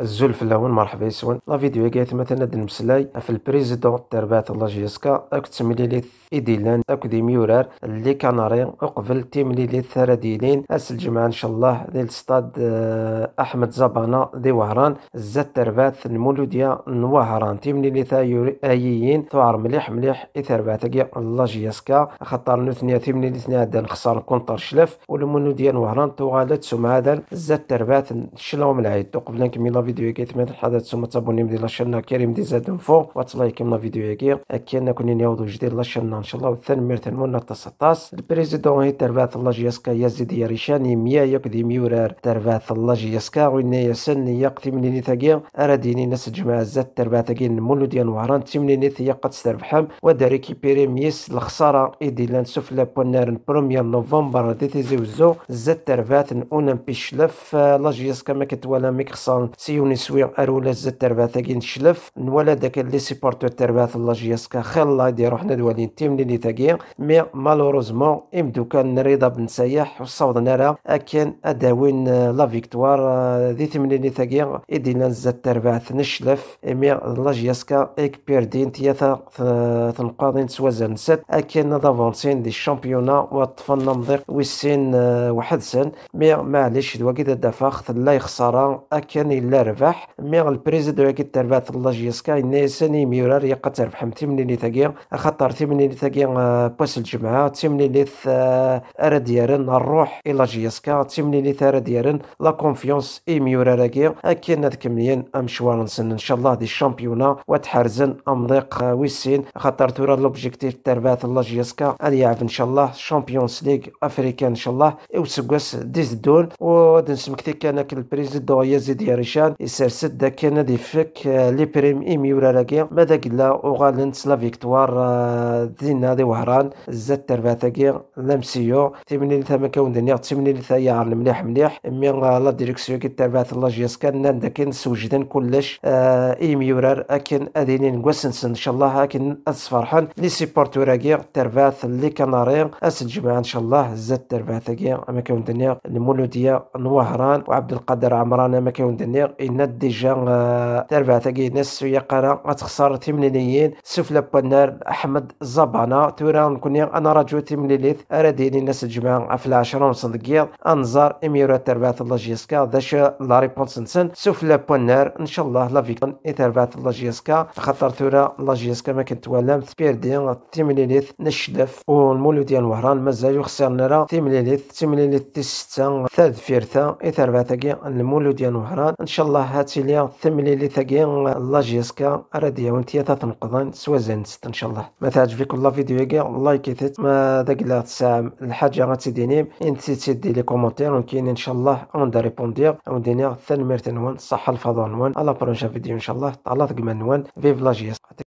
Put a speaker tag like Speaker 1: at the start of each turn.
Speaker 1: الزول اللون مرحبا يسون لا فيديو مثلا د المسلاي في البريزيدون تربات الله جيسكا اكد تمليليت ايديلان دي ميورار اللي كاناري قبل تمليليت ثراديلين اس الجمعة ان شاء الله ديال ستاد آه، احمد زبانا دي وهران زاد تربات المولودية نوهران تمليليت ايين ثوار مليح مليح اثربات الله جيسكا خطر نثنيا تمليليت نادا نخسر كونتر شلف والمولودية نوهران توغالت سمعة زاد تربات شلوم العيد قبل نكمل كي تمد الحدث ثم تابوني من لاشين كريم دي زاد انفو وتلايكي من فيديوهاكي هكا كوني نياوضو جديد لاشين ان شاء الله وثان ميرتن مونا 19 البريزيدون هي تربات الله جيسكا يزيد يريشاني ميا يقدي ميورار تربات الله جيسكا وين يسن يقتي من نيثاكي اراديني ناس جماعة زاد ترباتاكي نمولو ديال وهران تمني نيث يقد ستربحام وداري كيبيري ميس الخسارة ايدي لان سفلا بونار بروميير نوفمبر دي تيزي زاد تربات اون بيشلف لا جيسكا ما كتوالا ميكسان سي سيوني سويغ ارولا زاد ترباثاكي نشلف نولا داك لي سيبورتور ترباث الله جياسكا خير الله يدي روحنا دوالين تيم لي تاكي مي مالوروزمون دوكا نريضا بن سياح وصوضنا راه اكن اداوين آه، لا فيكتوار آه، دي لي تاكي ادينا زت ترباث نشلف مي الله جياسكا اك بيردين تياثا تنقاضين آه، توازن نسات اكن دافونسين دي الشامبيونا وطفنا مضيق ويسين سن مي معليش دواكي دافاخ لا يخسر اكن الا تربح مي البريزيدون كي تربح تلاجي سكاي نيسان يميرار يقا تربح تمنيني تاكي خاطر تمنيني تاكي آه، باس الجمعة تمنيني آه، ارا ديالن الروح الى جيسكا تمنيني ارا ديالن لا كونفيونس يميرار راكي اكيد آه، كمليين امشوار نسن ان شاء الله دي الشامبيونا وتحرزن امضيق ويسين خاطر تورا لوبجيكتيف تربح الله جيسكا ان يلعب ان شاء الله الشامبيونز ليغ افريكان ان شاء الله وسكاس ديزدون ودنسمكتي انا البريزيدون يزيد يا رشاد يسرسد كان ناد يفك آه، لي بريم لاكيا ماذا قلا اوغالنت لا فيكتوار دينا آه، دي وهران زاد لا لامسيو تيمني لثا ما كون دنيا تيمني لثا يعرن مليح مليح مي لا ديريكسيون كي تربات الله جياس كان نان داكن سوجدن كلش إميورار آه، أكن أديني نقوسنسن إن شاء الله أكن أسفرحن لي سيبورتوراكي تربات لي كناري الجماعة إن شاء الله زاد ترباتاكي أما كاون دنيا المولودية نوهران وعبد القادر عمران أما كاون دنيا إن ديجا آه، تربع تاكي ناس سويا قرا غتخسر تمليليين سفلى بونار أحمد زبانا تورا نكوني أنا راجو تمليليت أرا ديني ناس الجماعة في العشرة ونص دقيق أنزار إميرات تربع الله جيسكا داش لا ريبونس نسن سفلى بونار إن شاء الله لا فيكتون إي تربع الله جيسكا خاطر تورا الله جيسكا ما كنتوالام سبيردي تمليليت نشدف والمولو ديال وهران مازال خسرنا راه تمليليت تمليليت تي ثالث فيرثا إي تربع تاكي المولو ديال وهران إن شاء الله الله هاتي ليا الثمليليت ثقيل الله جيسكا راديا ثلاث نقضان سوا ست ان شاء الله ما تعجبك الله فيديو هاكي لايك يثت ما داك لا تساع الحاجه غاتيديني انتي تدي لي كومونتير وكاين ان شاء الله اون دا ريبوندير اون ثان ميرت وان صحة الفضاء نوان على بروشا فيديو ان شاء الله تعالى من نوان فيف لا